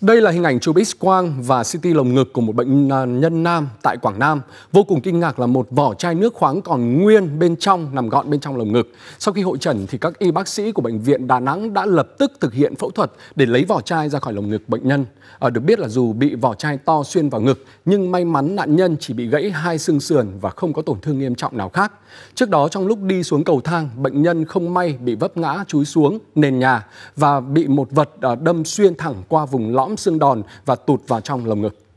Đây là hình ảnh chụp x-quang và CT lồng ngực của một bệnh nhân nam tại Quảng Nam. Vô cùng kinh ngạc là một vỏ chai nước khoáng còn nguyên bên trong, nằm gọn bên trong lồng ngực. Sau khi hội trần thì các y bác sĩ của bệnh viện Đà Nẵng đã lập tức thực hiện phẫu thuật để lấy vỏ chai ra khỏi lồng ngực bệnh nhân. À, được biết là dù bị vỏ chai to xuyên vào ngực nhưng may mắn nạn nhân chỉ bị gãy hai xương sườn và không có tổn thương nghiêm trọng nào khác. Trước đó trong lúc đi xuống cầu thang, bệnh nhân không may bị vấp ngã chúi xuống nền nhà và bị một vật ờ, đâm xuyên thẳng qua vùng lõm lõm xương đòn và tụt vào trong lồng ngực